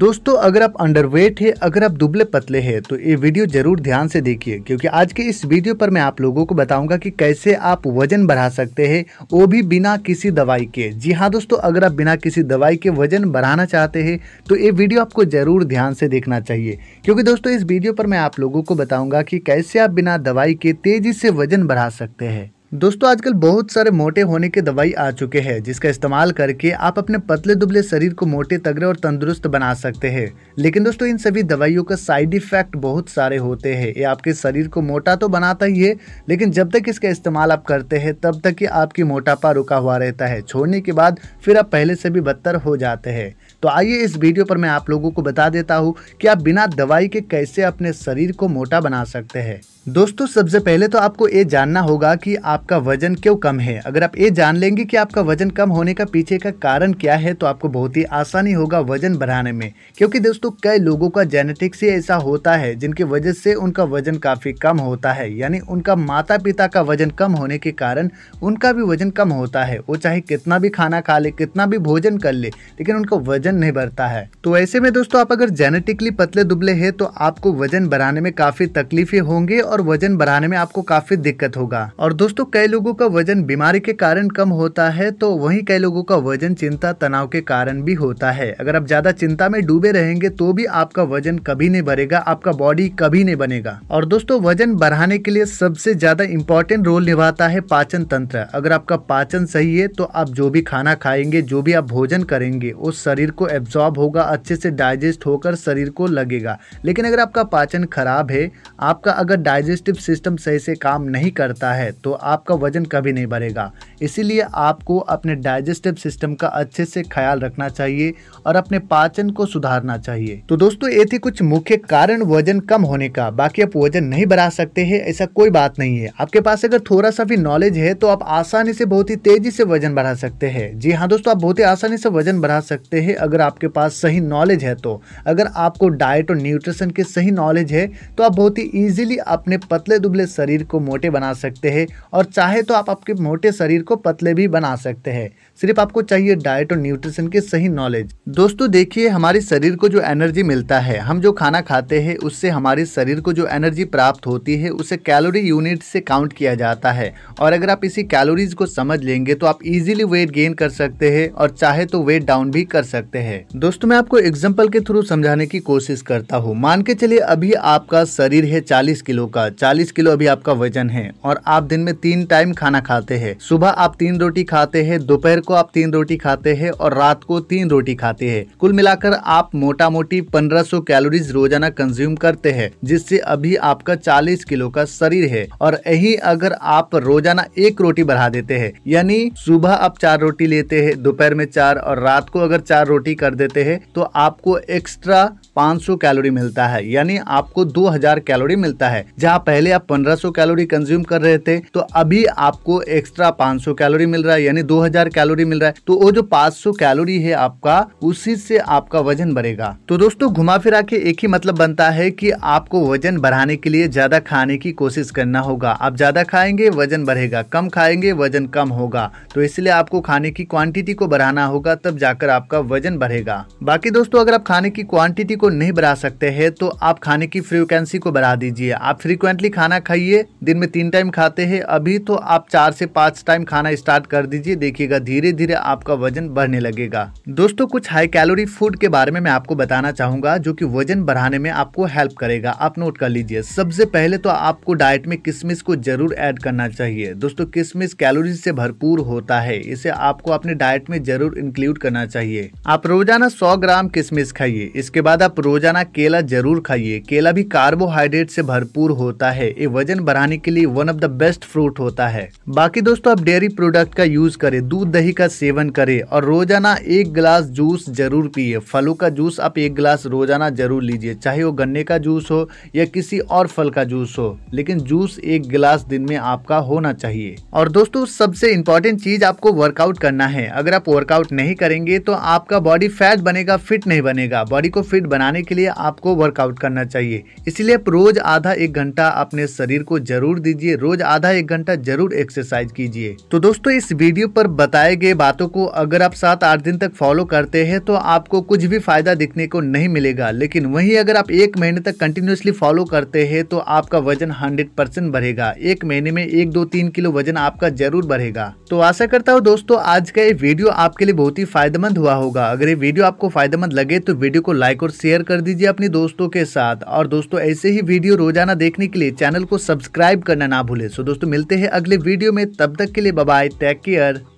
दोस्तों अगर आप अंडरवेट है अगर आप दुबले पतले हैं तो ये वीडियो जरूर ध्यान से देखिए क्योंकि आज के इस वीडियो पर मैं आप लोगों को बताऊंगा कि कैसे आप वजन बढ़ा सकते हैं वो भी बिना किसी दवाई के जी हाँ दोस्तों अगर आप बिना किसी दवाई के वजन बढ़ाना चाहते हैं तो ये वीडियो आपको ज़रूर ध्यान से देखना चाहिए क्योंकि दोस्तों इस वीडियो पर मैं आप लोगों को बताऊँगा कि कैसे आप बिना दवाई के तेज़ी से वजन बढ़ा सकते हैं दोस्तों आजकल बहुत सारे मोटे होने के दवाई आ चुके हैं जिसका इस्तेमाल करके आप अपने पतले दुबले शरीर को मोटे तगड़े और तंदुरुस्त बना सकते हैं लेकिन दोस्तों इन सभी दवाइयों का साइड इफेक्ट बहुत सारे होते हैं ये आपके शरीर को मोटा तो बनाता ही है लेकिन जब तक इसका इस्तेमाल आप करते हैं तब तक ये आपकी मोटापा रुका हुआ रहता है छोड़ने के बाद फिर आप पहले से भी बदतर हो जाते हैं तो आइए इस वीडियो पर मैं आप लोगों को बता देता हूँ कि आप बिना दवाई के कैसे अपने शरीर को मोटा बना सकते हैं दोस्तों सबसे पहले तो आपको ये जानना होगा कि आपका वजन क्यों कम है अगर आप ये जान लेंगे कि आपका वजन कम होने का पीछे का कारण क्या है तो आपको बहुत ही आसानी होगा वजन बढ़ाने में क्योंकि दोस्तों कई लोगों का जेनेटिक्स ही ऐसा होता है जिनकी वजह से उनका वजन काफ़ी कम होता है यानी उनका माता पिता का वजन कम होने के कारण उनका भी वजन कम होता है वो चाहे कितना भी खाना खा ले कितना भी भोजन कर ले लेकिन उनका वजन वजन नहीं बढ़ता है तो ऐसे में दोस्तों आप अगर जेनेटिकली पतले दुबले है तो आपको वजन बढ़ाने में काफी तकलीफें होंगी और वजन बढ़ाने में आपको काफी दिक्कत होगा और दोस्तों कई लोगों का वजन बीमारी के कारण कम होता है तो वही कई लोगों का वजन चिंता तनाव के कारण भी होता है अगर आप ज्यादा चिंता में डूबे रहेंगे तो भी आपका वजन कभी नहीं बढ़ेगा आपका बॉडी कभी नहीं बनेगा और दोस्तों वजन बढ़ाने के लिए सबसे ज्यादा इम्पोर्टेंट रोल निभाता है पाचन तंत्र अगर आपका पाचन सही है तो आप जो भी खाना खाएंगे जो भी आप भोजन करेंगे उस शरीर को को एब्जॉर्ब होगा अच्छे से डाइजेस्ट होकर शरीर को लगेगा लेकिन अगर आपका पाचन खराब है आपका अगर डाइजेस्टिव सिस्टम सही से काम नहीं करता है तो आपका वजन कभी नहीं बढ़ेगा इसीलिए आपको अपने डाइजेस्टिव सिस्टम का अच्छे से ख्याल रखना चाहिए और अपने पाचन को सुधारना चाहिए तो दोस्तों ये थे कुछ मुख्य कारण वजन कम होने का बाकी आप वजन नहीं बढ़ा सकते हैं ऐसा कोई बात नहीं है आपके पास अगर थोड़ा सा भी नॉलेज है तो आप आसानी से बहुत ही तेजी से वजन बढ़ा सकते हैं जी हाँ दोस्तों आप बहुत ही आसानी से वजन बढ़ा सकते हैं अगर अगर आपके पास सही नॉलेज है तो अगर आपको डाइट और न्यूट्रिशन की सही नॉलेज है तो आप बहुत ही ईजिली अपने पतले दुबले शरीर को मोटे बना सकते हैं और चाहे तो आप आपके मोटे शरीर को पतले भी बना सकते हैं सिर्फ आपको चाहिए डाइट और न्यूट्रिशन की सही नॉलेज दोस्तों देखिए हमारे शरीर को जो एनर्जी मिलता है हम जो खाना खाते हैं उससे हमारे शरीर को जो एनर्जी प्राप्त होती है उसे कैलोरी यूनिट से काउंट किया जाता है और अगर आप इसी कैलोरीज को समझ लेंगे तो आप इजीली वेट गेन कर सकते हैं और चाहे तो वेट डाउन भी कर सकते हैं हैं दोस्तों मैं आपको एग्जाम्पल के थ्रू समझाने की कोशिश करता हूँ मान के चलिए अभी आपका शरीर है चालीस किलो का चालीस किलो अभी आपका वजन है और आप दिन में तीन टाइम खाना खाते हैं सुबह आप तीन रोटी खाते हैं दोपहर को आप तीन रोटी खाते हैं और रात को तीन रोटी खाते हैं कुल मिलाकर आप मोटा मोटी 1500 कैलोरीज रोजाना कंज्यूम करते हैं जिससे अभी आपका 40 किलो का शरीर है और यही अगर आप रोजाना एक रोटी बढ़ा देते हैं यानी सुबह आप चार रोटी लेते हैं दोपहर में चार और रात को अगर चार रोटी रोटी कर देते हैं तो आपको एक्स्ट्रा 500 कैलोरी मिलता है यानी आपको 2000 कैलोरी मिलता है जहाँ पहले आप 1500 कैलोरी कंज्यूम कर रहे थे तो अभी आपको एक्स्ट्रा 500 कैलोरी मिल रहा है यानी 2000 कैलोरी मिल रहा है तो वो जो 500 कैलोरी है आपका उसी से आपका वजन बढ़ेगा तो दोस्तों घुमा फिरा के एक ही मतलब बनता है की आपको वजन बढ़ाने के लिए ज्यादा खाने की कोशिश करना होगा आप ज्यादा खाएंगे वजन बढ़ेगा कम खाएंगे वजन कम होगा तो इसलिए आपको खाने की क्वांटिटी को बढ़ाना होगा तब जाकर आपका वजन वजन बढ़ेगा बाकी दोस्तों अगर आप खाने की क्वांटिटी को नहीं बढ़ा सकते हैं तो आप खाने की फ्रीक्वेंसी को बढ़ा दीजिए आप फ्रीक्वेंटली खाना खाइए दिन में तीन टाइम खाते हैं अभी तो आप चार से पाँच टाइम खाना स्टार्ट कर दीजिए देखिएगा धीरे धीरे आपका वजन बढ़ने लगेगा दोस्तों कुछ हाई कैलोरी फूड के बारे में मैं आपको बताना चाहूंगा जो की वजन बढ़ाने में आपको हेल्प करेगा आप नोट कर लीजिए सबसे पहले तो आपको डाइट में किसमिस को जरूर एड करना चाहिए दोस्तों किसमिस कैलोरी से भरपूर होता है इसे आपको अपने डाइट में जरूर इंक्लूड करना चाहिए आप आप रोजाना 100 ग्राम किशमिश खाइए इसके बाद आप रोजाना केला जरूर खाइए केला भी कार्बोहाइड्रेट से भरपूर होता है ये वजन बढ़ाने के लिए one of the best fruit होता है बाकी दोस्तों आप डेयरी प्रोडक्ट का यूज करें दूध दही का सेवन करें और रोजाना एक गिलास जूस जरूर पिए फलों का जूस आप एक गिलास रोजाना जरूर लीजिए चाहे वो गन्ने का जूस हो या किसी और फल का जूस हो लेकिन जूस एक गिलास दिन में आपका होना चाहिए और दोस्तों सबसे इम्पोर्टेंट चीज आपको वर्कआउट करना है अगर आप वर्कआउट नहीं करेंगे तो आपका बॉडी फैट बनेगा फिट नहीं बनेगा बॉडी को फिट बनाने के लिए आपको वर्कआउट करना चाहिए इसलिए आप रोज आधा एक घंटा अपने शरीर को जरूर दीजिए रोज आधा एक घंटा जरूर एक्सरसाइज कीजिए तो दोस्तों इस वीडियो पर बताए गए बातों को अगर आप सात आठ दिन तक फॉलो करते हैं तो आपको कुछ भी फायदा दिखने को नहीं मिलेगा लेकिन वही अगर आप एक महीने तक कंटिन्यूसली फॉलो करते हैं तो आपका वजन हंड्रेड परसेंट बढ़ेगा एक महीने में एक दो तीन किलो वजन आपका जरूर बढ़ेगा तो आशा करता हूँ दोस्तों आज का ये वीडियो आपके लिए बहुत ही फायदेमंद हुआ होगा अगर ये वीडियो आपको फायदेमंद लगे तो वीडियो को लाइक और शेयर कर दीजिए अपने दोस्तों के साथ और दोस्तों ऐसे ही वीडियो रोजाना देखने के लिए चैनल को सब्सक्राइब करना ना भूले सो दोस्तों मिलते हैं अगले वीडियो में तब तक के लिए बाय टेक केयर